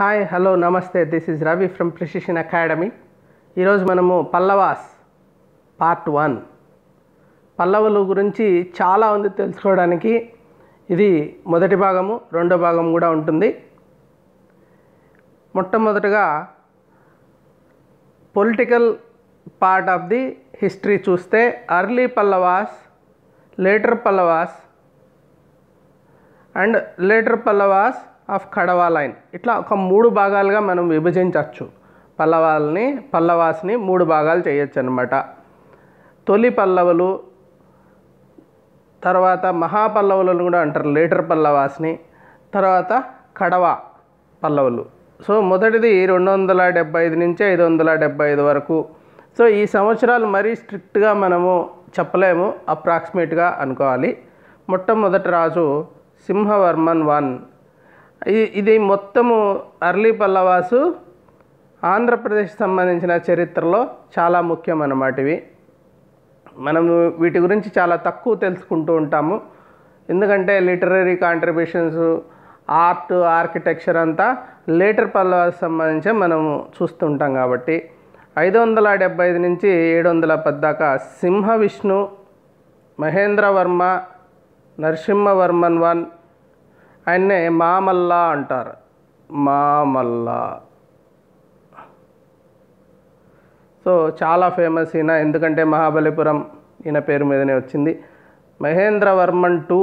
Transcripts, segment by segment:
hi hello namaste this is Ravi from precision academy ఈరోజు మనము Pallavas part one పల్లవులు గురించి చాలా ఉంది తెలుసుకోవడానికి ఇది మొదటి భాగము రెండో భాగం కూడా ఉంటుంది మొట్టమొదటగా political part of the history చూస్తే early Pallavas later Pallavas and later Pallavas of Kadava line ఇట్లా ఒక మూడు భాగాలుగా మనం విభజించవచ్చు పల్లవాల్ని పల్లవాస్ని మూడు భాగాలు చేయొచ్చు అనమాట తొలి పల్లవులు తర్వాత మహాపల్లవులను కూడా అంటారు లేటర్ పల్లవాస్ని తర్వాత కడవ పల్లవులు సో మొదటిది రెండు వందల డెబ్బై ఐదు నుంచి ఐదు వందల డెబ్బై ఐదు వరకు సో ఈ సంవత్సరాలు మరీ స్ట్రిక్ట్గా మనము చెప్పలేము అప్రాక్సిమేట్గా అనుకోవాలి మొట్టమొదటి రాజు సింహవర్మన్ వన్ ఇది మొత్తము అర్లీ పల్లవాసు ఆంధ్రప్రదేశ్ సంబంధించిన చరిత్రలో చాలా ముఖ్యం అన్నమాట ఇవి మనము వీటి గురించి చాలా తక్కువ తెలుసుకుంటూ ఉంటాము ఎందుకంటే లిటరరీ కాంట్రిబ్యూషన్స్ ఆర్ట్ ఆర్కిటెక్చర్ అంతా లేటర్ పల్లవాసు సంబంధించి మనము చూస్తుంటాం కాబట్టి ఐదు వందల డెబ్బై ఐదు నుంచి ఏడు వందల పద్దాకా సింహ విష్ణు మహేంద్రవర్మ నరసింహవర్మన్ వన్ ఆయన్నే మామల్లా అంటారు మామల్లా సో చాలా ఫేమస్ ఈయన ఎందుకంటే మహాబలిపురం ఈయన పేరు మీదనే వచ్చింది Mahendravarman two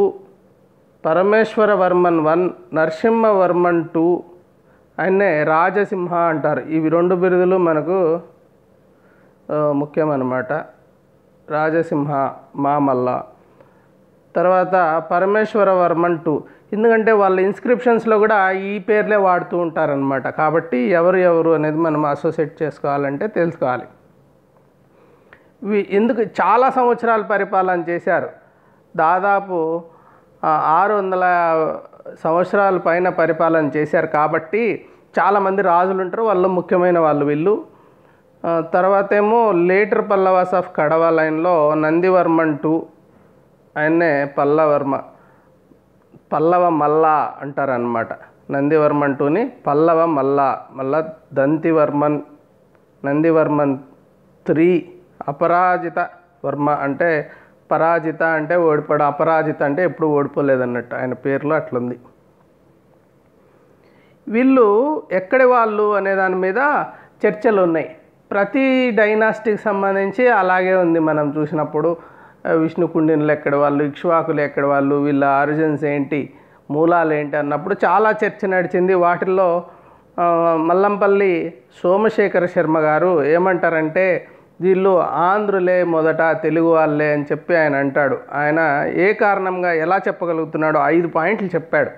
Parameshwaravarman one Narasimhavarman two ఆయన్నే రాజసింహ అంటారు ఇవి రెండు బిరుదులు మనకు ముఖ్యమన్నమాట రాజసింహ మామల్ల తర్వాత పరమేశ్వరవర్మన్ టూ ఎందుకంటే వాళ్ళ ఇన్స్క్రిప్షన్స్లో కూడా ఈ పేర్లే వాడుతూ ఉంటారనమాట కాబట్టి ఎవరు ఎవరు అనేది మనం అసోసియేట్ చేసుకోవాలంటే తెలుసుకోవాలి ఎందుకు చాలా సంవత్సరాలు పరిపాలన చేశారు దాదాపు ఆరు వందల సంవత్సరాల పైన పరిపాలన చేశారు కాబట్టి చాలామంది రాజులు ఉంటారు వాళ్ళు ముఖ్యమైన వాళ్ళు వీళ్ళు తర్వాత ఏమో లేటర్ పల్లవాస్ ఆఫ్ కడవ లైన్లో నందివర్మన్ టూ ఆయన్నే పల్లవర్మ పల్లవ మల్ల అంటారనమాట నందివర్మన్ టూని పల్లవ మల్ల మళ్ళా దంతివర్మన్ నందివర్మన్ త్రీ అపరాజిత వర్మ అంటే పరాజిత అంటే ఓడిపోడు అపరాజిత అంటే ఎప్పుడు ఓడిపోలేదన్నట్టు ఆయన పేర్లో అట్లుంది వీళ్ళు ఎక్కడి వాళ్ళు అనే దాని మీద చర్చలు ఉన్నాయి ప్రతి డైనాస్టీకి సంబంధించి అలాగే ఉంది మనం చూసినప్పుడు విష్ణుకుండినులు ఎక్కడ వాళ్ళు ఇక్ష్వాకులు ఎక్కడ వాళ్ళు వీళ్ళ ఆరిజిన్స్ ఏంటి మూలాలు ఏంటి అన్నప్పుడు చాలా చర్చ నడిచింది వాటిల్లో మల్లంపల్లి సోమశేఖర శర్మ గారు ఏమంటారంటే వీళ్ళు ఆంధ్రులే మొదట తెలుగు వాళ్ళే అని చెప్పి ఆయన అంటాడు ఆయన ఏ కారణంగా ఎలా చెప్పగలుగుతున్నాడో ఐదు పాయింట్లు చెప్పాడు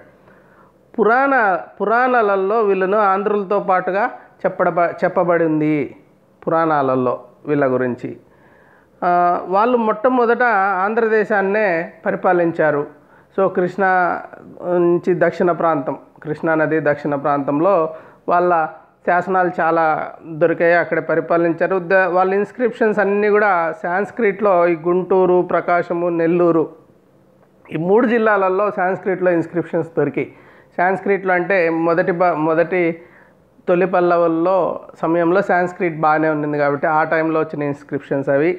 పురాణ పురాణాలలో వీళ్ళను ఆంధ్రులతో పాటుగా చెప్పడ చెప్పబడింది పురాణాలలో వీళ్ళ గురించి వాళ్ళు మొట్టమొదట ఆంధ్రదేశాన్నే పరిపాలించారు సో కృష్ణా నుంచి దక్షిణ ప్రాంతం కృష్ణానది దక్షిణ ప్రాంతంలో వాళ్ళ శాసనాలు చాలా దొరికాయి అక్కడ పరిపాలించారు వాళ్ళ ఇన్స్క్రిప్షన్స్ అన్నీ కూడా సాంస్క్రిట్లో ఈ గుంటూరు ప్రకాశము నెల్లూరు ఈ మూడు జిల్లాలలో సాంస్క్రిట్లో ఇన్స్క్రిప్షన్స్ దొరికాయి సాంస్క్రిట్లో అంటే మొదటి మొదటి తొలి పల్లవుల్లో సమయంలో సాంస్క్రిట్ బాగానే ఉండింది కాబట్టి ఆ టైంలో వచ్చిన ఇన్స్క్రిప్షన్స్ అవి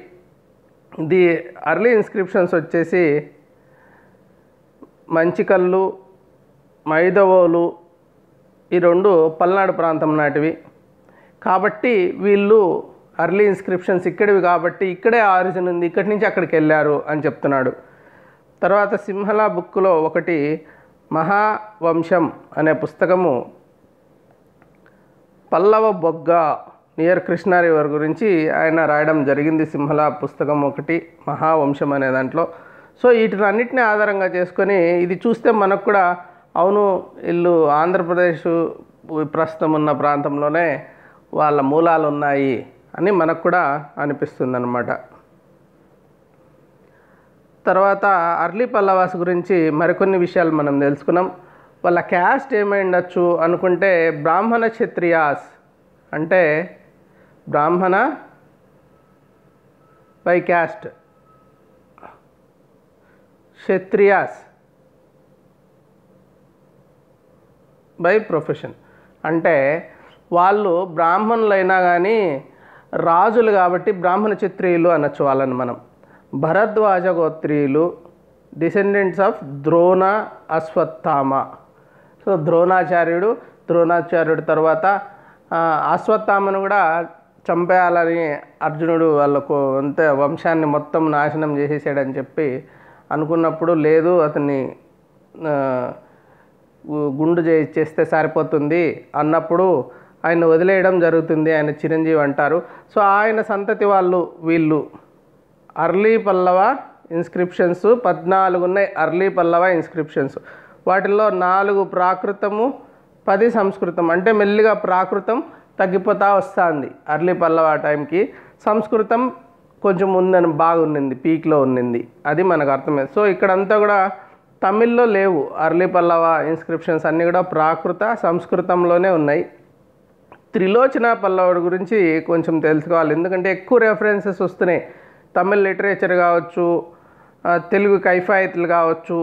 ది అర్లీ ఇన్స్క్రిప్షన్స్ వచ్చేసి మంచికల్లు మైదవోలు ఈ రెండు పల్నాడు ప్రాంతం నాటివి కాబట్టి వీళ్ళు అర్లీ ఇన్స్క్రిప్షన్స్ ఇక్కడివి కాబట్టి ఇక్కడే ఆరిజిన్ ఉంది ఇక్కడి నుంచి అక్కడికి వెళ్ళారు అని చెప్తున్నాడు తర్వాత సింహళ బుక్లో ఒకటి మహావంశం అనే పుస్తకము పల్లవ బొగ్గ నియర్ కృష్ణా రివర్ గురించి ఆయన రాయడం జరిగింది సింహల పుస్తకం ఒకటి మహావంశం అనే దాంట్లో సో అన్నింటినీ ఆధారంగా చేసుకొని ఇది చూస్తే మనకు కూడా అవును ఇల్లు ఆంధ్రప్రదేశ్ ప్రస్తుతం ఉన్న ప్రాంతంలోనే వాళ్ళ మూలాలు ఉన్నాయి అని మనకు కూడా అనిపిస్తుంది అన్నమాట తర్వాత అర్లీ పల్లవాస్ గురించి మరికొన్ని విషయాలు మనం తెలుసుకున్నాం వాళ్ళ క్యాస్ట్ ఏమై ఉండొచ్చు అనుకుంటే బ్రాహ్మణ క్షత్రియాస్ అంటే Brahmana by caste Kshatriyas by profession అంటే వాళ్ళు బ్రాహ్మణులైనా కానీ రాజులు కాబట్టి బ్రాహ్మణ క్షత్రియులు అనొచ్చు వాళ్ళని మనం భరద్వాజ గోత్రియులు descendants of Drona Ashwatthama so ద్రోణాచార్యుడు ద్రోణాచార్యుడు తర్వాత అశ్వత్థామను కూడా చంపేయాలని అర్జునుడు వాళ్ళకు అంతే వంశాన్ని మొత్తం నాశనం చేసేసాడని చెప్పి అనుకున్నప్పుడు లేదు అతన్ని గుండు చేస్తే సరిపోతుంది అన్నప్పుడు ఆయన వదిలేయడం జరుగుతుంది ఆయన చిరంజీవి అంటారు సో ఆయన సంతతి వాళ్ళు వీళ్ళు అర్లీ పల్లవ ఇన్స్క్రిప్షన్స్ పద్నాలుగు ఉన్నాయి అర్లీ పల్లవ ఇన్స్క్రిప్షన్స్ వాటిల్లో నాలుగు ప్రాకృతము పది సంస్కృతం అంటే మెల్లిగా ప్రాకృతం తగ్గిపోతూ వస్తుంది అర్లీ పల్లవ టైంకి సంస్కృతం కొంచెం ఉందని బాగా ఉండింది పీక్లో ఉండింది అది మనకు అర్థమే సో ఇక్కడంతా కూడా తమిళ్లో లేవు అర్లీ పల్లవ ఇన్స్క్రిప్షన్స్ అన్నీ కూడా ప్రాకృత సంస్కృతంలోనే ఉన్నాయి త్రిలోచన పల్లవుడి గురించి కొంచెం తెలుసుకోవాలి ఎందుకంటే ఎక్కువ రెఫరెన్సెస్ వస్తున్నాయి తమిళ్ లిటరేచర్ కావచ్చు తెలుగు కైఫాయితీలు కావచ్చు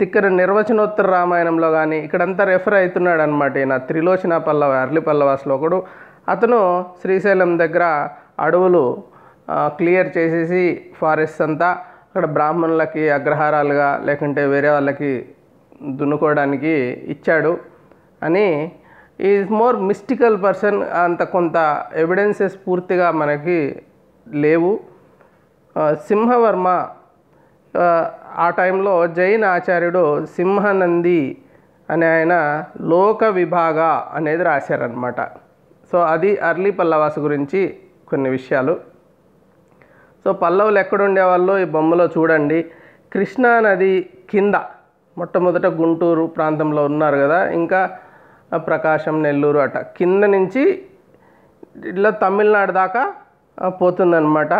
తిక్కర నిర్వచనోత్తర రామాయణంలో కానీ ఇక్కడంతా రెఫర్ అవుతున్నాడు అనమాట ఈయన త్రిలోచన పల్లవ అర్లి పల్లవ శ్లోకుడు అతను శ్రీశైలం దగ్గర అడవులు క్లియర్ చేసేసి ఫారెస్ట్ అంతా అక్కడ బ్రాహ్మణులకి అగ్రహారాలుగా లేకుంటే వేరే వాళ్ళకి దున్నుకోవడానికి ఇచ్చాడు అని ఈజ్ మోర్ మిస్టికల్ పర్సన్ అంత కొంత ఎవిడెన్సెస్ పూర్తిగా మనకి లేవు సింహవర్మ ఆ టైంలో జైన్ ఆచార్యుడు సింహనంది అనే ఆయన లోక విభాగ అనేది రాశారనమాట సో అది అర్లీ పల్లవాస గురించి కొన్ని విషయాలు సో పల్లవులు ఎక్కడుండేవాళ్ళు ఈ బొమ్మలో చూడండి కృష్ణా నది కింద మొట్టమొదట గుంటూరు ప్రాంతంలో ఉన్నారు కదా ఇంకా ప్రకాశం నెల్లూరు అట కింద నుంచి ఇట్లా తమిళనాడు దాకా పోతుందన్నమాట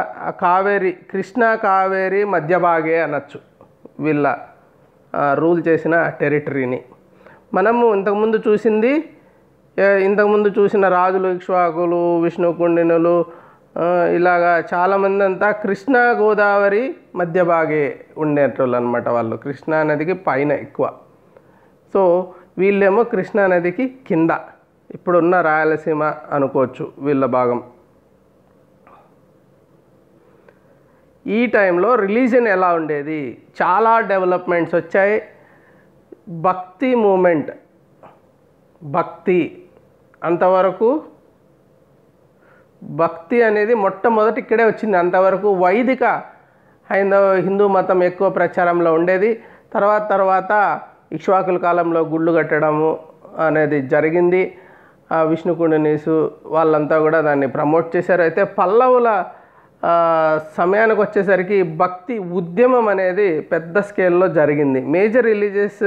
కావేరి కృష్ణా కావేరి మధ్యభాగే అనొచ్చు వీళ్ళ రూల్ చేసిన టెరిటరీని మనము ఇంతకుముందు చూసింది ఇంతకుముందు చూసిన రాజులు ఇక్ష్వాకులు విష్ణుకుండినులు ఇలాగా చాలామంది అంతా కృష్ణా గోదావరి మధ్య భాగే ఉండేటోళ్ళు అనమాట వాళ్ళు కృష్ణానదికి పైన ఎక్కువ సో వీళ్ళేమో కృష్ణానదికి కింద ఇప్పుడున్న రాయలసీమ అనుకోవచ్చు వీళ్ళ భాగం ఈ టైంలో రిలీజన్ ఎలా ఉండేది చాలా డెవలప్మెంట్స్ వచ్చాయి భక్తి మూమెంట్ భక్తి అంతవరకు భక్తి అనేది మొట్టమొదటి ఇక్కడే వచ్చింది అంతవరకు వైదిక హైందవ హిందూ మతం ఎక్కువ ప్రచారంలో ఉండేది తర్వాత తర్వాత ఇక్ష్వాకుల కాలంలో గుళ్ళు కట్టడము అనేది జరిగింది విష్ణుకుండనీసు వాళ్ళంతా కూడా దాన్ని ప్రమోట్ చేశారు అయితే పల్లవుల సమయానికి వచ్చేసరికి భక్తి ఉద్యమం అనేది పెద్ద స్కేల్లో జరిగింది మేజర్ రిలీజియస్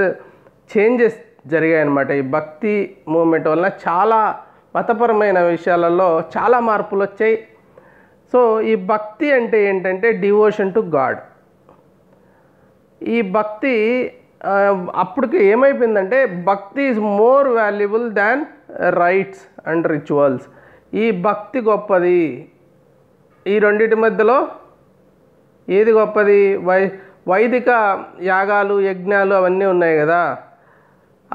చేంజెస్ జరిగాయి అనమాట ఈ భక్తి మూమెంట్ వలన చాలా మతపరమైన విషయాలలో చాలా మార్పులు వచ్చాయి సో ఈ భక్తి అంటే ఏంటంటే డివోషన్ టు గాడ్ ఈ భక్తి అప్పటికి ఏమైపోయిందంటే bhakti is more valuable than rites and rituals ఈ భక్తి గొప్పది ఈ రెండింటి మధ్యలో ఏది గొప్పది వై వైదిక యాగాలు యజ్ఞాలు అవన్నీ ఉన్నాయి కదా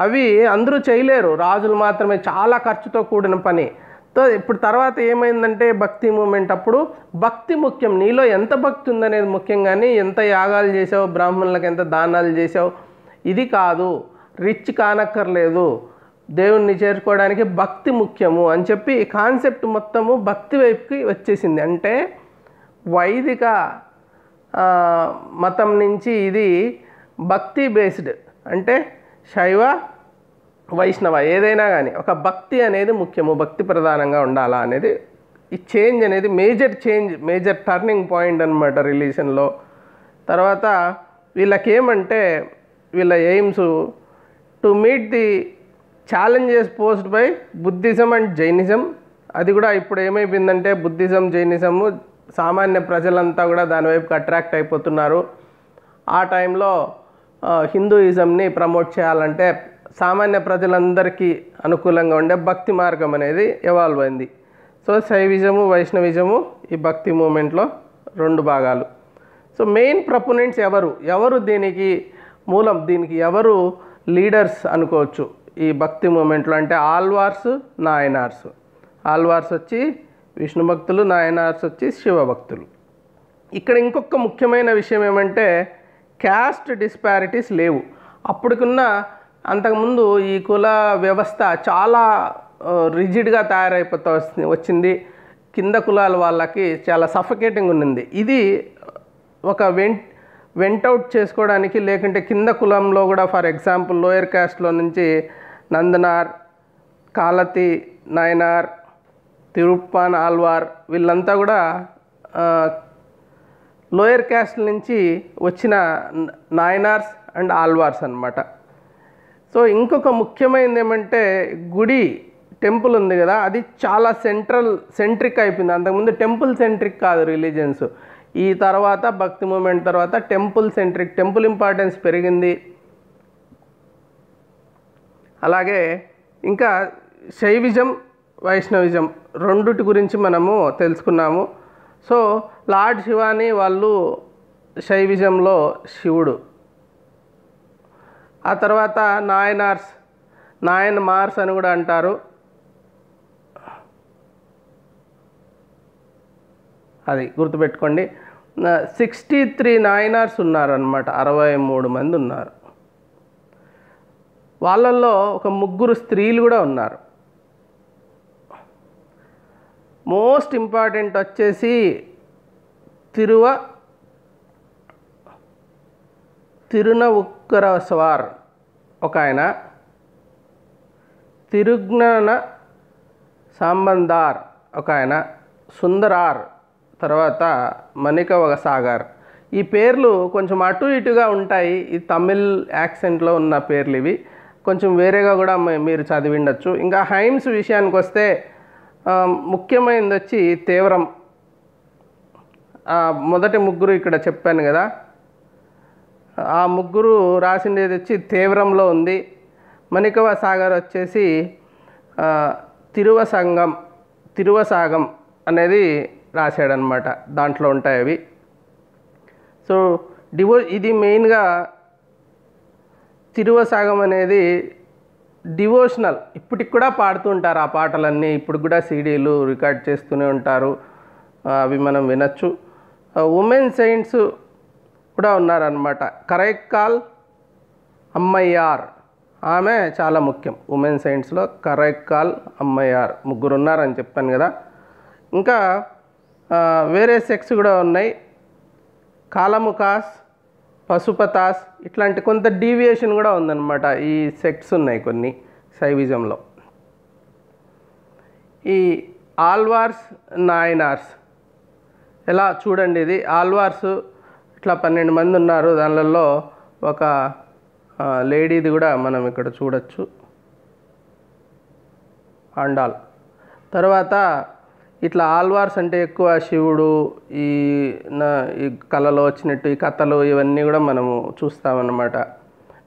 అవి అందరూ చేయలేరు రాజులు మాత్రమే చాలా ఖర్చుతో కూడిన పని తో ఇప్పుడు తర్వాత ఏమైందంటే భక్తి మూమెంట్ అప్పుడు భక్తి ముఖ్యం నీలో ఎంత భక్తి ఉందనేది ముఖ్యం కానీ ఎంత యాగాలు చేసావు బ్రాహ్మణులకు ఎంత దానాలు చేసావు ఇది కాదు రిచ్ కానక్కర్లేదు దేవుణ్ణి చేరుకోవడానికి భక్తి ముఖ్యము అని చెప్పి ఈ కాన్సెప్ట్ మొత్తము భక్తి వైపుకి వచ్చేసింది అంటే వైదిక మతం నుంచి ఇది భక్తి బేస్డ్ అంటే శైవ వైష్ణవ ఏదైనా కానీ ఒక భక్తి అనేది ముఖ్యము భక్తి ప్రధానంగా ఉండాలా అనేది ఈ చేంజ్ అనేది major change major turning point అనమాట రిలీషన్లో తర్వాత వీళ్ళకేమంటే వీళ్ళ aims to meet the challenges posed by Buddhism and Jainism అది కూడా ఇప్పుడు ఏమైపోయిందంటే బుద్ధిజం జైనిజము సామాన్య ప్రజలంతా కూడా దానివైపుకి అట్రాక్ట్ అయిపోతున్నారు ఆ టైంలో హిందూయిజంని ప్రమోట్ చేయాలంటే సామాన్య ప్రజలందరికీ అనుకూలంగా ఉండే భక్తి మార్గం అనేది ఎవాల్వ్ అయింది సో శైవిజము వైష్ణవిజము ఈ భక్తి మూమెంట్లో రెండు భాగాలు సో మెయిన్ ప్రపోనెంట్స్ ఎవరు ఎవరు దీనికి మూలం దీనికి ఎవరు లీడర్స్ అనుకోవచ్చు ఈ భక్తి మూమెంట్లో అంటే ఆల్వార్స్ నాయనార్స్ ఆల్వార్స్ వచ్చి విష్ణు భక్తులు నాయనార్స్ వచ్చి శివభక్తులు ఇక్కడ ఇంకొక ముఖ్యమైన విషయం ఏమంటే క్యాస్ట్ డిస్పారిటీస్ లేవు అప్పటికున్న అంతకుముందు ఈ కుల వ్యవస్థ చాలా రిజిడ్గా తయారైపోతా వస్తుంది వచ్చింది కింద కులాల వాళ్ళకి చాలా సఫకేటింగ్ ఉన్నింది ఇది ఒక వెంట్ వెంటౌట్ చేసుకోవడానికి లేకుంటే కింద కులంలో కూడా ఫర్ ఎగ్జాంపుల్ లోయర్ క్యాస్ట్లో నుంచి నందనార్ కాలతి నాయనార్ తిరుప్పాన్ ఆల్వార్ వీళ్ళంతా కూడా లోయర్ క్యాస్ట్ నుంచి వచ్చిన నాయనార్స్ అండ్ ఆల్వార్స్ అనమాట సో ఇంకొక ముఖ్యమైనది ఏమంటే గుడి టెంపుల్ ఉంది కదా అది చాలా సెంట్రల్ సెంట్రిక్ అయిపోయింది అంతకుముందు టెంపుల్ సెంట్రిక్ కాదు రిలీజియన్స్ ఈ తర్వాత భక్తి మూమెంట్ తర్వాత టెంపుల్ సెంట్రిక్ టెంపుల్ ఇంపార్టెన్స్ పెరిగింది అలాగే ఇంకా శైవిజం వైష్ణవిజం రెండుటి గురించి మనము తెలుసుకున్నాము సో లార్డ్ శివాని వాళ్ళు శైవిజంలో శివుడు ఆ తర్వాత నాయనార్స్ నాయన్ మార్స్ అని కూడా అంటారు అది గుర్తుపెట్టుకోండి సిక్స్టీ త్రీ నాయనార్స్ ఉన్నారనమాట అరవై మూడు మంది ఉన్నారు వాళ్ళల్లో ఒక ముగ్గురు స్త్రీలు కూడా ఉన్నారు మోస్ట్ ఇంపార్టెంట్ వచ్చేసి తిరువ తిరున ఉక్కరస్వార్ ఒక ఆయన తిరుజ్ఞాన సాంబందార్ ఒక ఆయన సుందరార్ తర్వాత ఒక సాగర్ ఈ పేర్లు కొంచెం అటు ఇటుగా ఉంటాయి ఈ తమిళ్ యాక్సెంట్లో ఉన్న పేర్లు ఇవి కొంచెం వేరేగా కూడా మీరు చదివిండొచ్చు ఇంకా హైమ్స్ విషయానికి వస్తే ముఖ్యమైనది వచ్చి తీవ్రం మొదటి ముగ్గురు ఇక్కడ చెప్పాను కదా ఆ ముగ్గురు రాసిండేది వచ్చి తీవ్రంలో ఉంది మణికవ సాగర్ వచ్చేసి తిరువసంగం తిరువసాగం అనేది రాశాడనమాట దాంట్లో ఉంటాయి అవి సో డివో ఇది మెయిన్గా తిరువసాగం అనేది డివోషనల్ ఇప్పటికి కూడా పాడుతూ ఉంటారు ఆ పాటలన్నీ ఇప్పుడు కూడా సీడీలు రికార్డ్ చేస్తూనే ఉంటారు అవి మనం వినొచ్చు ఉమెన్ సైన్స్ కూడా ఉన్నారనమాట కరైకాల్ అమ్మయ్యార్ ఆమె చాలా ముఖ్యం ఉమెన్ సైన్స్లో కరైకాల్ అమ్మయ్యార్ ముగ్గురు ఉన్నారని చెప్పాను కదా ఇంకా వేరే సెక్స్ కూడా ఉన్నాయి కాలముకాస్ పశుపతాస్ ఇట్లాంటి కొంత డీవియేషన్ కూడా ఉందన్నమాట ఈ సెక్ట్స్ ఉన్నాయి కొన్ని సైవిజంలో ఈ ఆల్వార్స్ నాయనార్స్ ఎలా చూడండి ఇది ఆల్వార్స్ ఇట్లా పన్నెండు మంది ఉన్నారు దానిలలో ఒక లేడీది కూడా మనం ఇక్కడ చూడొచ్చు అండాల్ తర్వాత ఇట్లా ఆల్వార్స్ అంటే ఎక్కువ శివుడు ఈ నా ఈ కళలో వచ్చినట్టు ఈ కథలు ఇవన్నీ కూడా మనము చూస్తామన్నమాట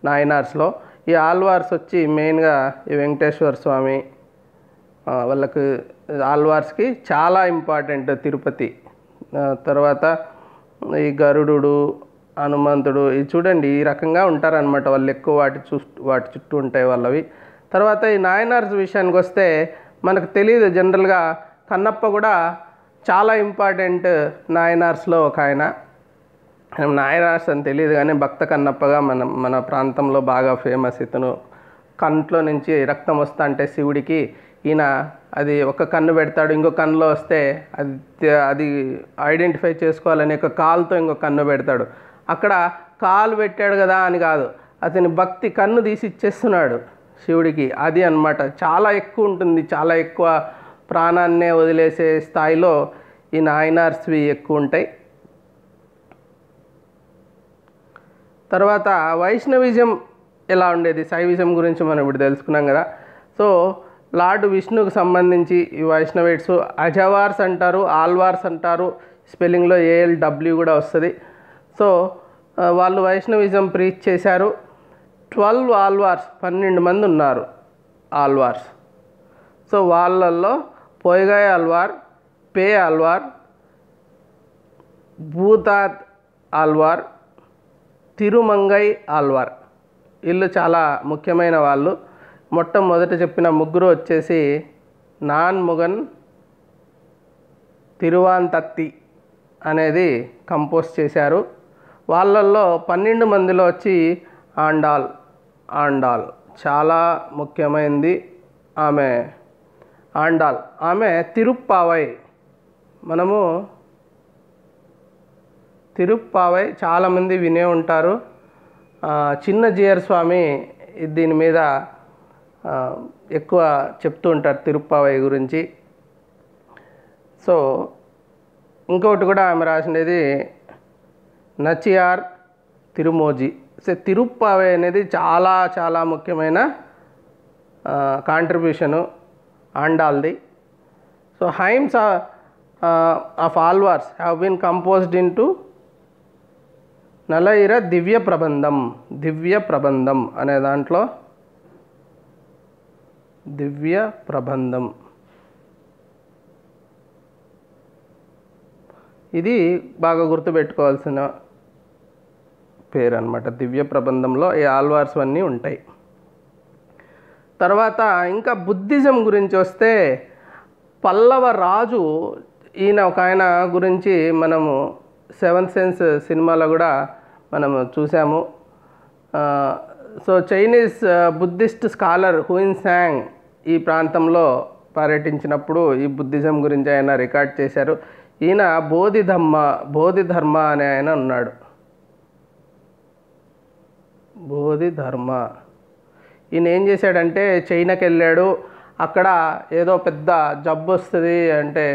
నాయనార్స్లో ఈ ఆల్వార్స్ వచ్చి మెయిన్గా ఈ వెంకటేశ్వర స్వామి వాళ్ళకు ఆల్వార్స్కి చాలా ఇంపార్టెంట్ తిరుపతి తర్వాత ఈ గరుడు హనుమంతుడు ఇది చూడండి ఈ రకంగా ఉంటారనమాట వాళ్ళు ఎక్కువ వాటి చూ వాటి చుట్టూ ఉంటాయి వాళ్ళవి తర్వాత ఈ నాయనార్స్ విషయానికి వస్తే మనకు తెలియదు జనరల్గా కన్నప్ప కూడా చాలా ఇంపార్టెంట్ నాయనార్స్లో ఒక ఆయన నాయనార్స్ అని తెలియదు కానీ భక్త కన్నప్పగా మన మన ప్రాంతంలో బాగా ఫేమస్ ఇతను కంట్లో నుంచి రక్తం వస్తా అంటే శివుడికి ఈయన అది ఒక కన్ను పెడతాడు ఇంకో కన్నులో వస్తే అది అది ఐడెంటిఫై చేసుకోవాలని ఒక కాల్తో ఇంకో కన్ను పెడతాడు అక్కడ కాలు పెట్టాడు కదా అని కాదు అతని భక్తి కన్ను తీసి ఇచ్చేస్తున్నాడు శివుడికి అది అనమాట చాలా ఎక్కువ ఉంటుంది చాలా ఎక్కువ ప్రాణాన్నే వదిలేసే స్థాయిలో ఈ నాయనార్స్వి ఎక్కువ ఉంటాయి తర్వాత వైష్ణవిజం ఎలా ఉండేది శైవిజం గురించి మనం ఇప్పుడు తెలుసుకున్నాం కదా సో లార్డ్ విష్ణుకు సంబంధించి ఈ వైష్ణవేట్స్ అజవార్స్ అంటారు ఆల్వార్స్ అంటారు స్పెల్లింగ్లో ఏఎల్ డబ్ల్యూ కూడా వస్తుంది సో వాళ్ళు వైష్ణవిజం ప్రీచ్ చేశారు ట్వెల్వ్ ఆల్వార్స్ పన్నెండు మంది ఉన్నారు ఆల్వార్స్ సో వాళ్ళల్లో పొయ్గాయ్ అల్వార్ పే అల్వార్ భూతాత్ ఆల్వార్ తిరుమంగై ఆల్వార్ వీళ్ళు చాలా ముఖ్యమైన వాళ్ళు మొట్టమొదట చెప్పిన ముగ్గురు వచ్చేసి నాన్ముగన్ తిరువాంతత్తి అనేది కంపోజ్ చేశారు వాళ్ళల్లో పన్నెండు మందిలో వచ్చి ఆండాల్ ఆండాల్ చాలా ముఖ్యమైనది ఆమె ఆండాల్ ఆమె తిరుప్పావై మనము తిరుప్పావై చాలామంది వినే ఉంటారు చిన్న జీయర్ స్వామి దీని మీద ఎక్కువ చెప్తూ ఉంటారు తిరుప్పావై గురించి సో ఇంకొకటి కూడా ఆమె రాసినది నచియార్ తిరుమోజి సో తిరుప్పావై అనేది చాలా చాలా ముఖ్యమైన contribution and all the so hymns of uh, have Alvars composed in to Nalayira Divya Prabandham Divya Prabandham అనే దాంట్లో దివ్య ప్రబంధం ఇది బాగా గుర్తుపెట్టుకోవాల్సిన పేరు అనమాట దివ్య ప్రబంధంలో ఈ ఆల్వార్స్ అన్నీ ఉంటాయి తర్వాత ఇంకా బుద్ధిజం గురించి వస్తే పల్లవ రాజు ఈయన ఒక ఆయన గురించి మనము సెవెన్ సెన్స్ సినిమాలో కూడా మనము చూసాము so Chinese Buddhist scholar Hiuen Tsang ఈ ప్రాంతంలో పర్యటించినప్పుడు ఈ బుద్ధిజం గురించి ఆయన రికార్డ్ చేశారు ఈయన బోధిధమ్మ బోధిధర్మ అనే ఆయన ఉన్నాడు బోధిధర్మ ఈయన ఏం చేశాడంటే చైనాకి వెళ్ళాడు అక్కడ ఏదో పెద్ద జబ్బు వస్తుంది అంటే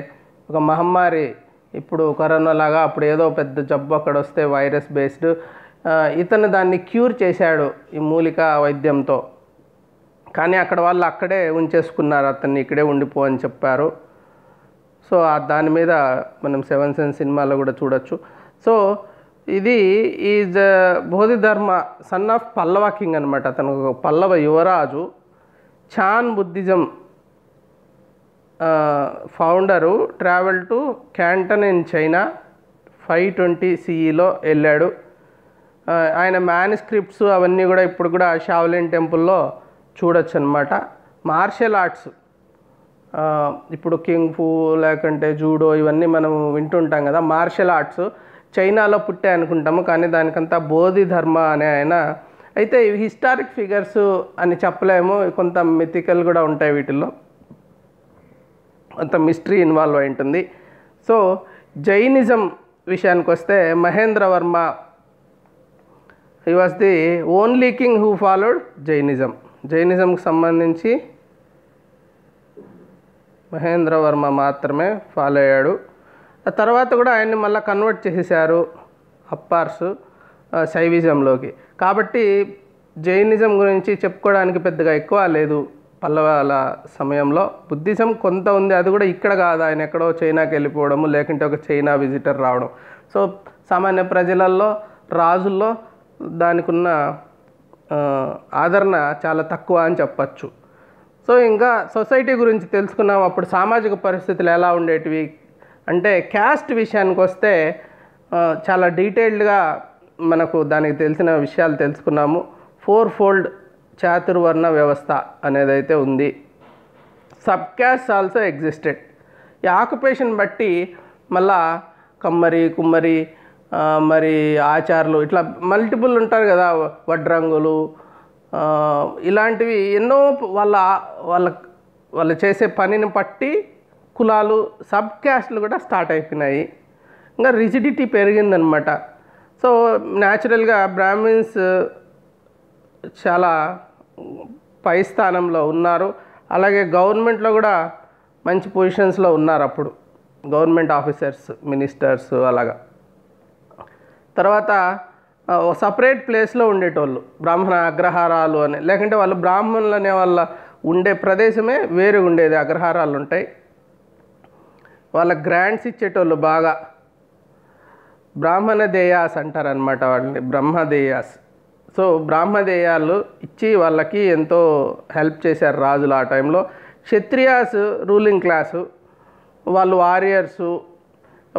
ఒక మహమ్మారి ఇప్పుడు కరోనా లాగా అప్పుడు ఏదో పెద్ద జబ్బు అక్కడ వస్తే వైరస్ బేస్డ్ ఇతను దాన్ని క్యూర్ చేశాడు ఈ మూలిక వైద్యంతో కానీ అక్కడ వాళ్ళు అక్కడే ఉంచేసుకున్నారు అతన్ని ఇక్కడే ఉండిపో అని చెప్పారు సో దాని మీద మనం సెవెన్ సెన్స్ సినిమాలో కూడా చూడొచ్చు సో ఇది is Bodhidharma son of Pallava king అనమాట అతను పల్లవ యువరాజు Chan Buddhism founder travel to Canton in China five twenty సిఈలో వెళ్ళాడు ఆయన మ్యానుస్క్రిప్ట్స్ అవన్నీ కూడా ఇప్పుడు కూడా షావలిన్ టెంపుల్లో చూడొచ్చు అనమాట మార్షల్ ఆర్ట్స్ ఇప్పుడు కింగ్ ఫూ లేకుంటే జూడో ఇవన్నీ మనం వింటుంటాం కదా మార్షల్ ఆర్ట్స్ చైనాలో పుట్టే అనుకుంటాము కానీ దానికంతా బోధి ధర్మ అనే ఆయన అయితే ఇవి హిస్టారిక్ ఫిగర్స్ అని చెప్పలేము కొంత మిథికల్ కూడా ఉంటాయి వీటిల్లో కొంత మిస్టరీ ఇన్వాల్వ్ అయి ఉంటుంది సో జైనిజం విషయానికి వస్తే Mahendra Varma he was the only king who followed Jainism జైనిజంకి సంబంధించి మహేంద్రవర్మ మాత్రమే ఫాలో అయ్యాడు తర్వాత కూడా ఆయన్ని మళ్ళీ కన్వర్ట్ చేసేసారు అప్పార్స్ శైవిజంలోకి కాబట్టి జైనిజం గురించి చెప్పుకోవడానికి పెద్దగా ఎక్కువ లేదు పల్లవాల సమయంలో బుద్ధిజం కొంత ఉంది అది కూడా ఇక్కడ కాదు ఆయన ఎక్కడో చైనాకి వెళ్ళిపోవడం లేకుంటే ఒక చైనా విజిటర్ రావడం సో సామాన్య ప్రజలలో రాజుల్లో దానికున్న ఆదరణ చాలా తక్కువ అని చెప్పచ్చు సో ఇంకా సొసైటీ గురించి తెలుసుకున్నాం అప్పుడు సామాజిక పరిస్థితులు ఎలా ఉండేటివి అంటే క్యాస్ట్ విషయానికి వస్తే చాలా డీటెయిల్డ్గా మనకు దానికి తెలిసిన విషయాలు తెలుసుకున్నాము ఫోర్ ఫోల్డ్ చాతుర్వర్ణ వ్యవస్థ అనేది అయితే ఉంది సబ్ క్యాస్ట్ ఆల్సో ఎగ్జిస్టెడ్ ఈ ఆక్యుపేషన్ బట్టి మళ్ళా కమ్మరి కుమ్మరి మరి ఆచారాలు ఇట్లా మల్టిపుల్ ఉంటారు కదా వడ్రంగులు ఇలాంటివి ఎన్నో వాళ్ళ వాళ్ళ వాళ్ళు చేసే పనిని పట్టి కులాలు సబ్ క్యాస్ట్లు కూడా స్టార్ట్ అయిపోయినాయి ఇంకా రిజిడిటీ పెరిగిందనమాట సో న్యాచురల్గా బ్రాహ్మిన్స్ చాలా పై స్థానంలో ఉన్నారు అలాగే గవర్నమెంట్లో కూడా మంచి పొజిషన్స్లో ఉన్నారు అప్పుడు గవర్నమెంట్ ఆఫీసర్స్ మినిస్టర్స్ అలాగా తర్వాత సపరేట్ ప్లేస్లో ఉండేటోళ్ళు బ్రాహ్మణ అగ్రహారాలు అని లేకుంటే వాళ్ళు బ్రాహ్మణులు అనే వాళ్ళ ఉండే ప్రదేశమే వేరుగా ఉండేది అగ్రహారాలు ఉంటాయి వాళ్ళ గ్రాండ్స్ ఇచ్చేటోళ్ళు బాగా బ్రాహ్మణ దేయాస్ అనమాట వాళ్ళని బ్రహ్మదేయాస్ సో బ్రాహ్మదేయాలు ఇచ్చి వాళ్ళకి ఎంతో హెల్ప్ చేశారు రాజులు ఆ టైంలో క్షత్రియాస్ రూలింగ్ క్లాసు వాళ్ళు వారియర్సు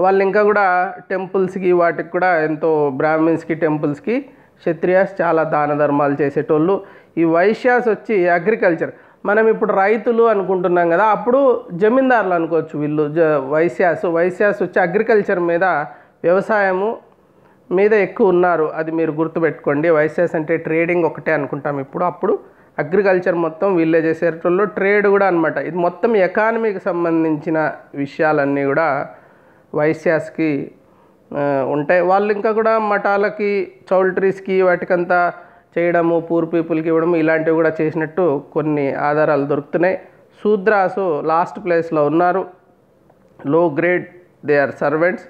వాళ్ళు ఇంకా కూడా టెంపుల్స్కి వాటికి కూడా ఎంతో బ్రాహ్మిన్స్కి టెంపుల్స్కి క్షత్రియాస్ చాలా దాన ధర్మాలు చేసేటోళ్ళు ఈ వైశ్యాస్ వచ్చి అగ్రికల్చర్ మనం ఇప్పుడు రైతులు అనుకుంటున్నాం కదా అప్పుడు జమీందారులు అనుకోవచ్చు వీళ్ళు జ వైశ్యాస్ వైశ్యాస్ వచ్చి అగ్రికల్చర్ మీద వ్యవసాయము మీద ఎక్కువ ఉన్నారు అది మీరు గుర్తుపెట్టుకోండి వైశ్యాస్ అంటే ట్రేడింగ్ ఒకటే అనుకుంటాం ఇప్పుడు అప్పుడు అగ్రికల్చర్ మొత్తం వీళ్ళే చేసేటోళ్ళు ట్రేడ్ కూడా అనమాట ఇది మొత్తం ఎకానమీకి సంబంధించిన విషయాలన్నీ కూడా వైశ్యాస్కి ఉంటాయి వాళ్ళు ఇంకా కూడా మఠాలకి చౌల్ట్రీస్కి వాటికంతా చేయడము పూర్ పీపుల్కి ఇవ్వడం ఇలాంటివి కూడా చేసినట్టు కొన్ని ఆధారాలు దొరుకుతున్నాయి శూద్రాసు లాస్ట్ ప్లేస్లో ఉన్నారు లో గ్రేడ్ దే ఆర్ సర్వెంట్స్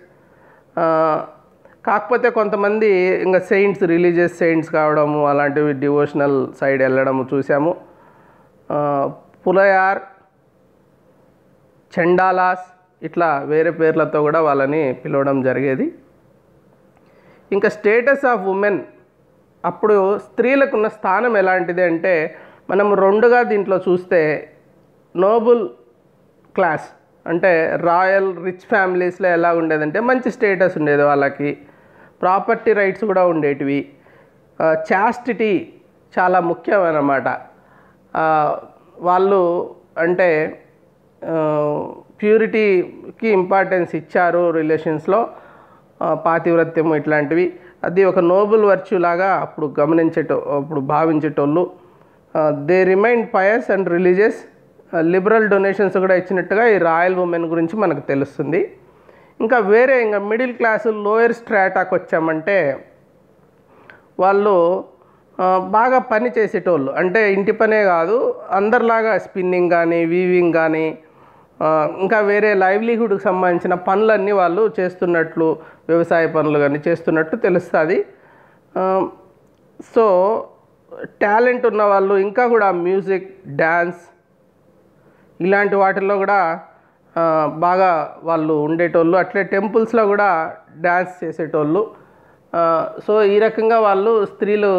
కాకపోతే కొంతమంది ఇంకా సెయింట్స్ రిలీజియస్ సెయింట్స్ కావడము అలాంటివి డివోషనల్ సైడ్ వెళ్ళడము చూసాము పులయార్ చెండాలాస్ ఇట్లా వేరే పేర్లతో కూడా వాళ్ళని పిలవడం జరిగేది ఇంకా స్టేటస్ ఆఫ్ ఉమెన్ అప్పుడు స్త్రీలకు ఉన్న స్థానం ఎలాంటిది అంటే మనం రెండుగా దీంట్లో చూస్తే నోబుల్ క్లాస్ అంటే రాయల్ రిచ్ ఫ్యామిలీస్లో ఎలా ఉండేదంటే మంచి స్టేటస్ ఉండేది వాళ్ళకి ప్రాపర్టీ రైట్స్ కూడా ఉండేటివి చాస్టిటీ చాలా ముఖ్యమన్నమాట వాళ్ళు అంటే ప్యూరిటీకి ఇంపార్టెన్స్ ఇచ్చారు రిలేషన్స్లో పాతివ్రత్యము ఇట్లాంటివి అది ఒక నోబుల్ వర్చ్యూ లాగా అప్పుడు గమనించేటో అప్పుడు భావించేటోళ్ళు they remain pious and religious liberal donations కూడా ఇచ్చినట్టుగా ఈ రాయల్ ఉమెన్ గురించి మనకు తెలుస్తుంది ఇంకా వేరే ఇంకా మిడిల్ క్లాస్ లోయర్ స్ట్రాటాకి వచ్చామంటే వాళ్ళు బాగా పని చేసేటోళ్ళు అంటే ఇంటి పనే కాదు అందరిలాగా స్పిన్నింగ్ కానీ వీవింగ్ కానీ ఇంకా వేరే లైవ్లీహుడ్కి సంబంధించిన పనులన్నీ వాళ్ళు చేస్తున్నట్లు వ్యవసాయ పనులు కానీ చేస్తున్నట్టు తెలుస్తుంది సో టాలెంట్ ఉన్న వాళ్ళు ఇంకా కూడా మ్యూజిక్ డ్యాన్స్ ఇలాంటి వాటిల్లో కూడా బాగా వాళ్ళు ఉండేటోళ్ళు అట్లే టెంపుల్స్లో కూడా డ్యాన్స్ చేసేటోళ్ళు సో ఈ రకంగా వాళ్ళు స్త్రీలు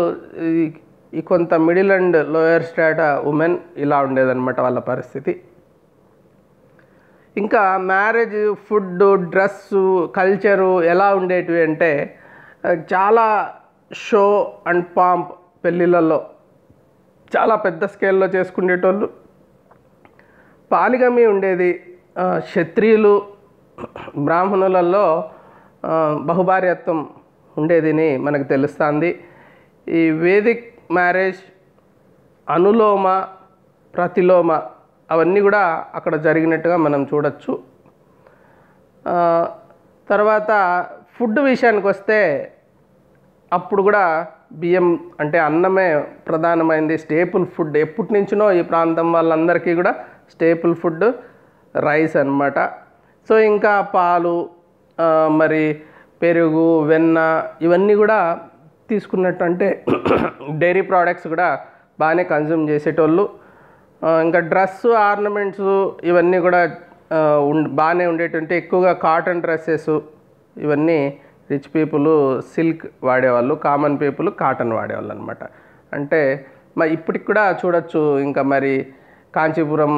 ఈ కొంత middle and lower strata women ఇలా ఉండేదన్నమాట వాళ్ళ పరిస్థితి ఇంకా మ్యారేజ్ ఫుడ్ డ్రెస్సు కల్చరు ఎలా ఉండేటివి అంటే చాలా షో అండ్ పాంప్ పెళ్ళిళ్ళల్లో చాలా పెద్ద స్కేల్లో చేసుకునేటోళ్ళు పాలిగమి ఉండేది క్షత్రియులు బ్రాహ్మణులలో బహుభార్యత్వం అని మనకు తెలుస్తుంది ఈ వేదిక్ మ్యారేజ్ అనులోమ ప్రతిలోమ అవన్నీ కూడా అక్కడ జరిగినట్టుగా మనం చూడొచ్చు తర్వాత ఫుడ్ విషయానికి వస్తే అప్పుడు కూడా బియ్యం అంటే అన్నమే ప్రధానమైంది స్టేపుల్ ఫుడ్ ఎప్పటి నుంచినో ఈ ప్రాంతం వాళ్ళందరికీ కూడా స్టేపుల్ ఫుడ్ రైస్ అనమాట సో ఇంకా పాలు మరి పెరుగు వెన్న ఇవన్నీ కూడా తీసుకున్నట్టు అంటే డైరీ ప్రోడక్ట్స్ కూడా బాగానే కన్జ్యూమ్ చేసేటోళ్ళు ఇంకా డ్రెస్ ఆర్నమెంట్స్ ఇవన్నీ కూడా బాగానే ఉండేటువంటి ఎక్కువగా కాటన్ డ్రెస్సెస్ ఇవన్నీ రిచ్ పీపుల్ సిల్క్ వాడేవాళ్ళు కామన్ పీపుల్ కాటన్ వాడేవాళ్ళు అనమాట అంటే మరి ఇప్పటికి కూడా చూడొచ్చు ఇంకా మరి కాంచీపురం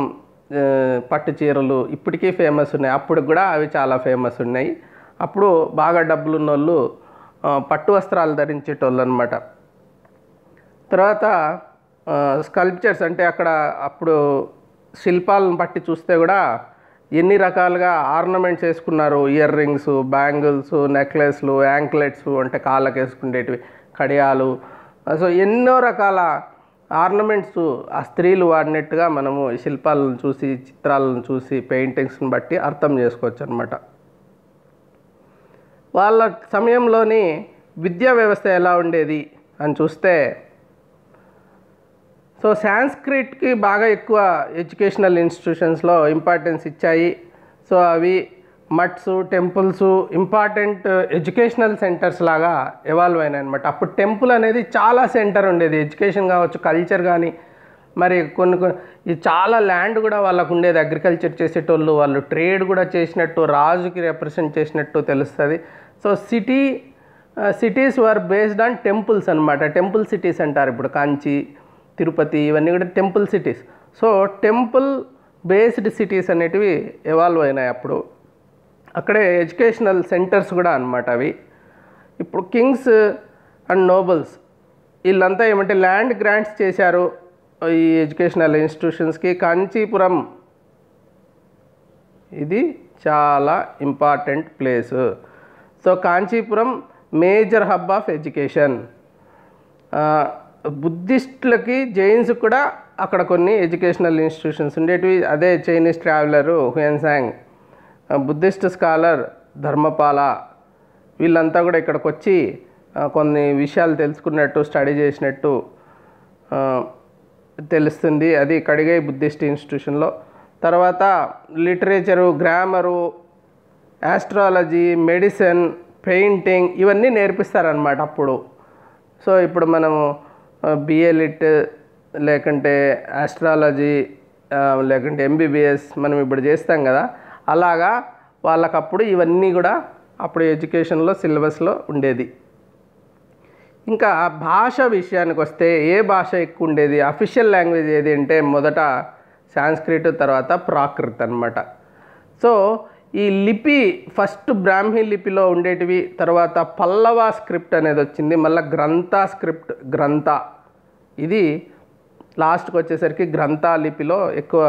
పట్టు చీరలు ఇప్పటికీ ఫేమస్ ఉన్నాయి అప్పుడు కూడా అవి చాలా ఫేమస్ ఉన్నాయి అప్పుడు బాగా డబ్బులున్న వాళ్ళు పట్టు వస్త్రాలు ధరించేటోళ్ళు అనమాట తర్వాత స్కల్ప్చర్స్ అంటే అక్కడ అప్పుడు శిల్పాలను బట్టి చూస్తే కూడా ఎన్ని రకాలుగా ఆర్నమెంట్స్ వేసుకున్నారు ఇయర్ రింగ్స్ బ్యాంగిల్స్ నెక్లెస్లు యాంక్లెట్స్ అంటే కాళ్ళకు వేసుకునేటివి కడియాలు సో ఎన్నో రకాల ఆర్నమెంట్స్ ఆ స్త్రీలు వాడినట్టుగా మనము శిల్పాలను చూసి చిత్రాలను చూసి పెయింటింగ్స్ని బట్టి అర్థం చేసుకోవచ్చు అనమాట వాళ్ళ సమయంలోని విద్యా వ్యవస్థ ఎలా ఉండేది అని చూస్తే సో సాంస్క్రిట్కి బాగా ఎక్కువ ఎడ్యుకేషనల్ ఇన్స్టిట్యూషన్స్లో ఇంపార్టెన్స్ ఇచ్చాయి సో అవి mutts temples important educational centres లాగా ఎవాల్వ్ అయినాయి అనమాట అప్పుడు టెంపుల్ అనేది చాలా సెంటర్ ఉండేది ఎడ్యుకేషన్ కావచ్చు కల్చర్ కానీ మరి కొన్ని కొన్ని చాలా ల్యాండ్ కూడా వాళ్ళకు ఉండేది అగ్రికల్చర్ చేసేటోళ్ళు వాళ్ళు ట్రేడ్ కూడా చేసినట్టు రాజుకి రిప్రజెంట్ చేసినట్టు తెలుస్తుంది so city cities were based on temples అనమాట టెంపుల్ సిటీస్ అంటారు ఇప్పుడు కాంచి తిరుపతి ఇవన్నీ కూడా temple cities so temple based cities అనేటివి ఎవాల్వ్ అయినాయి అప్పుడు అక్కడే ఎడ్యుకేషనల్ సెంటర్స్ కూడా అనమాట అవి ఇప్పుడు కింగ్స్ అండ్ నోబల్స్ వీళ్ళంతా ఏమంటే ల్యాండ్ గ్రాంట్స్ చేశారు ఈ ఎడ్యుకేషనల్ ఇన్స్టిట్యూషన్స్కి కాంచీపురం ఇది చాలా important place so Kanchipuram major hub of education బుద్ధిస్టులకి జైన్స్ కూడా అక్కడ కొన్ని ఎడ్యుకేషనల్ ఇన్స్టిట్యూషన్స్ ఉండేటివి అదే Chinese traveller Hiuen Tsang Buddhist scholar Dharmapala వీళ్ళంతా కూడా ఇక్కడికి వచ్చి కొన్ని విషయాలు తెలుసుకున్నట్టు స్టడీ చేసినట్టు తెలుస్తుంది అది కడిగై బుద్ధిస్ట్ ఇన్స్టిట్యూషన్లో తర్వాత literature grammar astrology medicine painting ఇవన్నీ నేర్పిస్తారనమాట అప్పుడు సో ఇప్పుడు మనము బిఏలిట్ లేకుంటే ఆస్ట్రాలజీ లేకుంటే ఎంబీబీఎస్ మనం ఇప్పుడు చేస్తాం కదా అలాగా వాళ్ళకప్పుడు ఇవన్నీ కూడా అప్పుడు ఎడ్యుకేషన్లో సిలబస్లో ఉండేది ఇంకా భాష విషయానికి వస్తే ఏ భాష ఎక్కువ ఉండేది అఫీషియల్ లాంగ్వేజ్ ఏది అంటే మొదట సాంస్క్రిట్ తర్వాత ప్రాకృత్ అనమాట సో ఈ లిపి ఫస్ట్ బ్రాహ్మీ లిపిలో ఉండేటివి తర్వాత పల్లవ స్క్రిప్ట్ అనేది వచ్చింది మళ్ళీ గ్రంథ స్క్రిప్ట్ గ్రంథ ఇది లాస్ట్కి వచ్చేసరికి గ్రంథ లిపిలో ఎక్కువ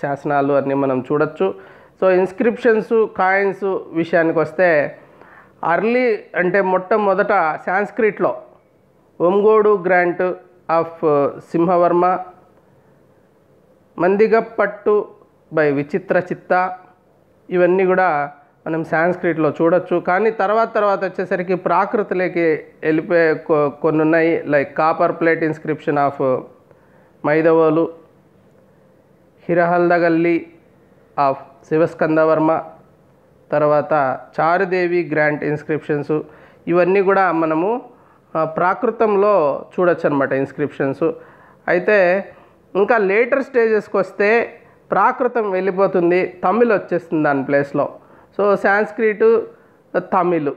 శాసనాలు అన్నీ మనం చూడొచ్చు సో ఇన్స్క్రిప్షన్స్ కాయిన్స్ విషయానికి వస్తే అర్లీ అంటే మొట్టమొదట సాంస్క్రిట్లో Omgodu grant of Simhavarma Mandagapattu by Vichitra Chitta ఇవన్నీ కూడా మనం సాంస్క్రిట్లో చూడొచ్చు కానీ తర్వాత తర్వాత వచ్చేసరికి ప్రాకృతిలోకి వెళ్ళిపోయే కొన్ని ఉన్నాయి like copper plate inscription of Mydavolu Hirahadagalli of Sivaskandavarma తర్వాత చారుదేవి గ్రాంట్ ఇన్స్క్రిప్షన్స్ ఇవన్నీ కూడా మనము ప్రాకృతంలో చూడొచ్చు అనమాట ఇన్స్క్రిప్షన్స్ అయితే ఇంకా లేటర్ స్టేజెస్కి వస్తే ప్రాకృతం వెళ్ళిపోతుంది తమిళ్ వచ్చేస్తుంది దాని ప్లేస్లో సో సాంస్క్రిటు తమిళ్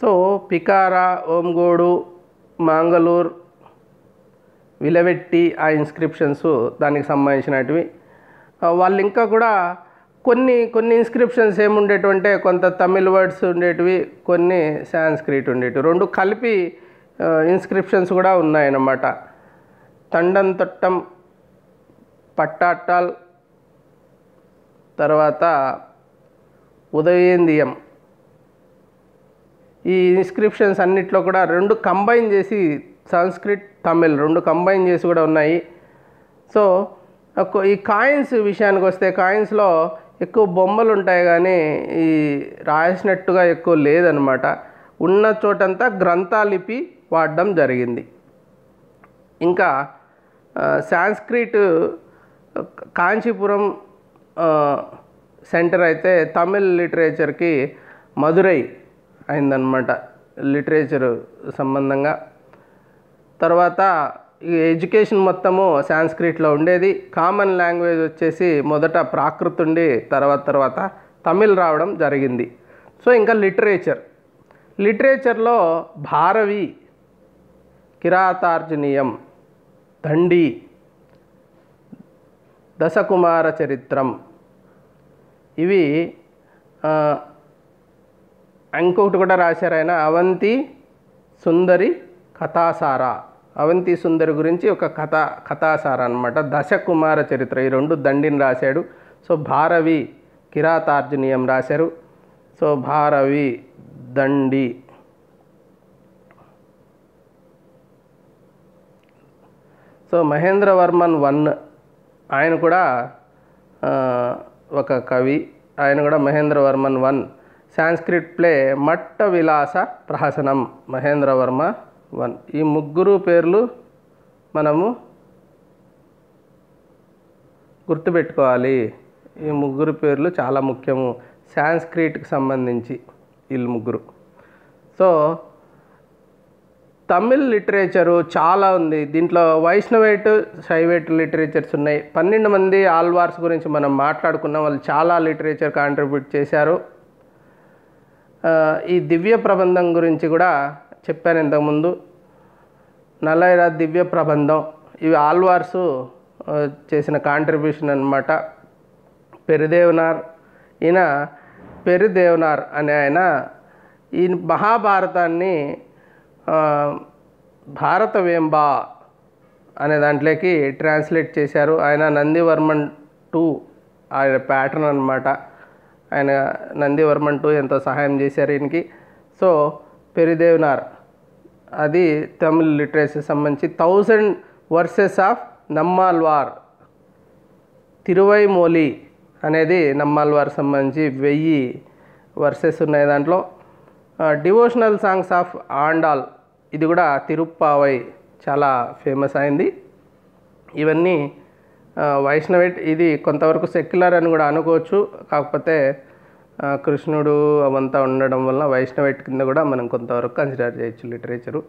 సో పికారా ఓంగోడు మాంగళూర్ విలవెట్టి ఆ ఇన్స్క్రిప్షన్స్ దానికి సంబంధించినటివి వాళ్ళు ఇంకా కూడా కొన్ని కొన్ని ఇన్స్క్రిప్షన్స్ ఏముండేటంటే కొంత తమిళ్ వర్డ్స్ ఉండేటివి కొన్ని సాంస్క్రిట్ ఉండేటివి రెండు కలిపి ఇన్స్క్రిప్షన్స్ కూడా ఉన్నాయన్నమాట తండం తొట్టం పట్టాటాల్ తర్వాత ఉదయేంద్రియం ఈ ఇన్స్క్రిప్షన్స్ అన్నిట్లో కూడా రెండు కంబైన్ చేసి సంస్క్రిట్ తమిళ్ రెండు కంబైన్ చేసి కూడా ఉన్నాయి సో ఈ కాయిన్స్ విషయానికి వస్తే కాయిన్స్లో ఎక్కువ బొమ్మలు ఉంటాయి కానీ ఈ రాసినట్టుగా ఎక్కువ లేదనమాట ఉన్న చోటంతా గ్రంథాలిపి వాడడం జరిగింది ఇంకా సాంస్క్రిట్ కాంచీపురం సెంటర్ అయితే తమిళ్ లిటరేచర్కి మధురై అయిందనమాట లిటరేచరు సంబంధంగా తర్వాత ఈ ఎడ్యుకేషన్ మొత్తము సాంస్క్రిట్లో ఉండేది కామన్ లాంగ్వేజ్ వచ్చేసి మొదట ప్రాకృతి ఉండి తర్వాత తర్వాత తమిళ్ రావడం జరిగింది సో ఇంకా లిటరేచర్ లిటరేచర్లో భారవి కిరాతార్జనీయం దండి దశకుమార చరిత్రం ఇవి ఇంకొకటి కూడా రాశారు ఆయన అవంతి సుందరి కథాసార అవంతి సుందరి గురించి ఒక కథ కథాసార అనమాట దశకుమార చరిత్ర ఈ రెండు దండిని రాశాడు సో భారవి కిరాతార్జునీయం రాశారు so Bharavi Dandi so Mahendravarman one ఆయన కూడా ఒక కవి ఆయన కూడా మహేంద్రవర్మన్ వన్ సాంస్క్రిట్ ప్లే మట్ట విలాస ప్రహసనం మహేంద్రవర్మ వన్ ఈ ముగ్గురు పేర్లు మనము గుర్తుపెట్టుకోవాలి ఈ ముగ్గురు పేర్లు చాలా ముఖ్యము సాంస్క్రిట్కి సంబంధించి వీళ్ళు ముగ్గురు సో తమిళ్ లిటరేచరు చాలా ఉంది దీంట్లో వైష్ణవేటు సైవేటు లిటరేచర్స్ ఉన్నాయి పన్నెండు మంది ఆల్వార్స్ గురించి మనం మాట్లాడుకున్నాం వాళ్ళు చాలా లిటరేచర్ కాంట్రిబ్యూట్ చేశారు ఈ దివ్య ప్రబంధం గురించి కూడా చెప్పాను ఇంతకుముందు నల్లైరా దివ్య ప్రబంధం ఇవి ఆల్వార్సు చేసిన కాంట్రిబ్యూషన్ అనమాట పెరిదేవనార్ ఈయన పెరిదేవనార్ అనే ఆయన ఈ మహాభారతాన్ని భారత వేంబా అనే దాంట్లోకి ట్రాన్స్లేట్ చేశారు ఆయన నందివర్మన్ టూ ఆయన ప్యాటర్న్ అనమాట ఆయన నందివర్మన్ టూ ఎంతో సహాయం చేశారు ఈయనకి సో పెరిదేవ్నార్ అది తమిళ్ లిటరేచర్ సంబంధించి thousand verses of Nammalvar Thiruvaimozhi అనేది నమ్మాల్వార్ సంబంధించి వెయ్యి వర్సెస్ ఉన్నాయి దాంట్లో డివోషనల్ సాంగ్స్ ఆఫ్ ఆండాల్ ఇది కూడా తిరుప్పావై చాలా ఫేమస్ అయింది ఇవన్నీ వైష్ణవేట్ ఇది కొంతవరకు సెక్యులర్ అని కూడా అనుకోవచ్చు కాకపోతే కృష్ణుడు అవంతా ఉండడం వల్ల వైష్ణవేట్ కింద కూడా మనం కొంతవరకు కన్సిడర్ చేయొచ్చు literature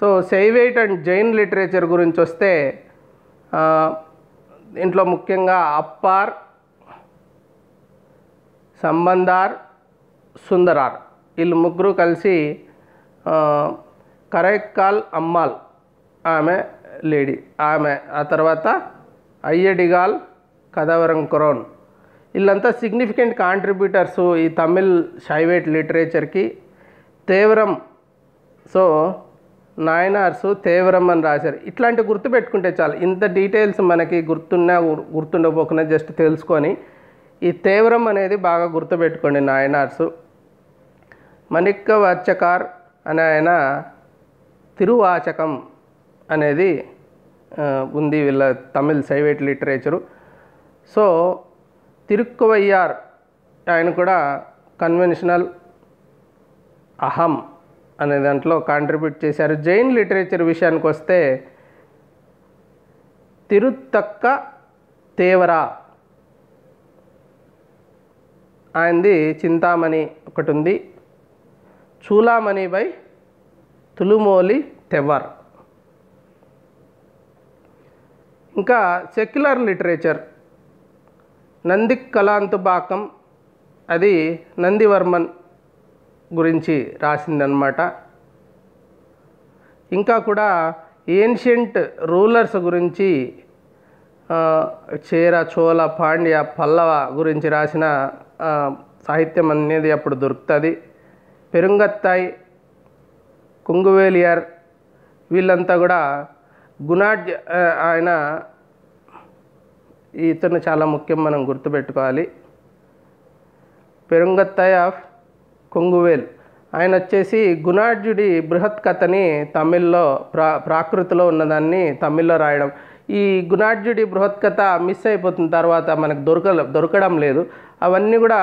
so Shaivite and Jain literature గురించి వస్తే దీంట్లో ముఖ్యంగా అప్పార్ సంబంధార్ సుందరార్ వీళ్ళు ముగ్గురు కలిసి కరైకాల్ అమ్మాల్ ఆమె లేడీ ఆమె ఆ తర్వాత అయ్యడిగాల్ కదవరంకురోన్ వీళ్ళంతా సిగ్నిఫికెంట్ కాంట్రిబ్యూటర్స్ ఈ తమిళ్ షైవేట్ లిటరేచర్కి తీవ్రం సో నాయనార్సు తీవ్రం అని రాశారు ఇట్లాంటి పెట్టుకుంటే చాలు ఇంత డీటెయిల్స్ మనకి గుర్తున్నా గుర్తుండకపోకుండా జస్ట్ తెలుసుకొని ఈ తీవ్రం అనేది బాగా గుర్తుపెట్టుకోండి నాయనార్సు మణిక్క వచ్చకార్ అనే ఆయన తిరువాచకం అనేది ఉంది వీళ్ళ తమిళ్ సైవేట్ లిటరేచరు సో తిరుక్కువయ్యార్ ఆయన కూడా కన్వెన్షనల్ అహం అనే దాంట్లో కాంట్రిబ్యూట్ చేశారు జైన్ లిటరేచర్ విషయానికి వస్తే తిరుత్తక్క తేవరా ఆయనది చింతామణి ఒకటి ఉంది చూలామణి బై తులుమోలి టెవర్ ఇంకా సెక్యులర్ లిటరేచర్ నందిక్ కలాంతుబాకం అది నందివర్మన్ గురించి రాసిందనమాట ఇంకా కూడా ఏన్షియంట్ రూలర్స్ గురించి చేర చోళ పాండ్య పల్లవ గురించి రాసిన సాహిత్యం అనేది అప్పుడు దొరుకుతుంది పెరుంగత్తాయి కొంగువేలియర్ వీళ్ళంతా కూడా గుణాఢ్య ఆయన ఇతను చాలా ముఖ్యం మనం గుర్తుపెట్టుకోవాలి పెరుంగత్తాయ్ ఆఫ్ కొంగువేల్ ఆయన వచ్చేసి గుణాఢ్యుడి బృహత్ కథని తమిళ్లో ప్రా ప్రాకృతిలో ఉన్నదాన్ని తమిళ్లో రాయడం ఈ గుణాఢ్యుడి బృహత్ కథ మిస్ అయిపోతున్న తర్వాత మనకు దొరక దొరకడం లేదు అవన్నీ కూడా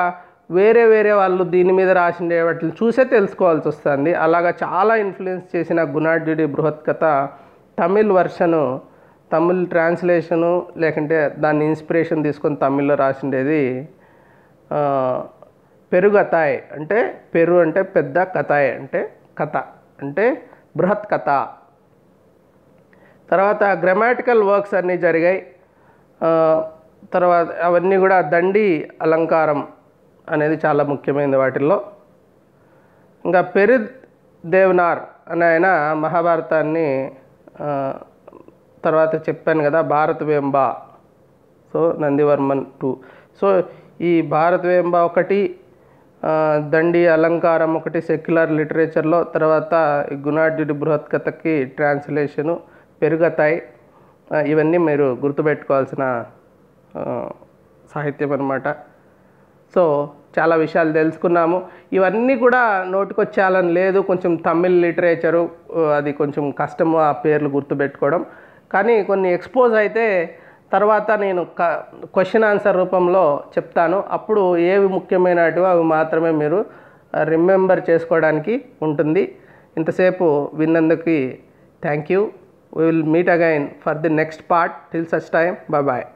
వేరే వేరే వాళ్ళు దీని మీద రాసిన వాటిని చూసే తెలుసుకోవాల్సి వస్తుంది అలాగా చాలా ఇన్ఫ్లుయెన్స్ చేసిన గుణాడ్యుడి బృహత్ కథ తమిళ్ వర్షను తమిళ్ ట్రాన్స్లేషను లేకుంటే దాన్ని ఇన్స్పిరేషన్ తీసుకొని తమిళ్లో రాసిండేది పెరుగతాయ్ అంటే పెరు అంటే పెద్ద కథాయ్ అంటే కథ అంటే బృహత్ కథ తర్వాత గ్రామాటికల్ వర్క్స్ అన్నీ జరిగాయి తర్వాత అవన్నీ కూడా దండి అలంకారం అనేది చాలా ముఖ్యమైనది వాటిల్లో ఇంకా పెరి దేవనార్ అని ఆయన మహాభారతాన్ని తర్వాత చెప్పాను కదా Bharatha Venba so Nandivarman two so ఈ భారత వేంబ ఒకటి దండి అలంకారం ఒకటి సెక్యులర్ లిటరేచర్లో తర్వాత గుణాఢ్యుడి కథకి ట్రాన్స్లేషను పెరుగుతాయి ఇవన్నీ మీరు గుర్తుపెట్టుకోవాల్సిన సాహిత్యం అన్నమాట సో చాలా విషయాలు తెలుసుకున్నాము ఇవన్నీ కూడా నోటుకొచ్చేయాలని లేదు కొంచెం తమిళ్ లిటరేచరు అది కొంచెం కష్టము ఆ పేర్లు గుర్తుపెట్టుకోవడం కానీ కొన్ని ఎక్స్పోజ్ అయితే తర్వాత నేను క్వశ్చన్ ఆన్సర్ రూపంలో చెప్తాను అప్పుడు ఏవి ముఖ్యమైనటివో అవి మాత్రమే మీరు రిమెంబర్ చేసుకోవడానికి ఉంటుంది ఇంతసేపు విన్నందుకు thank you will meet again for the next part till such time bye bye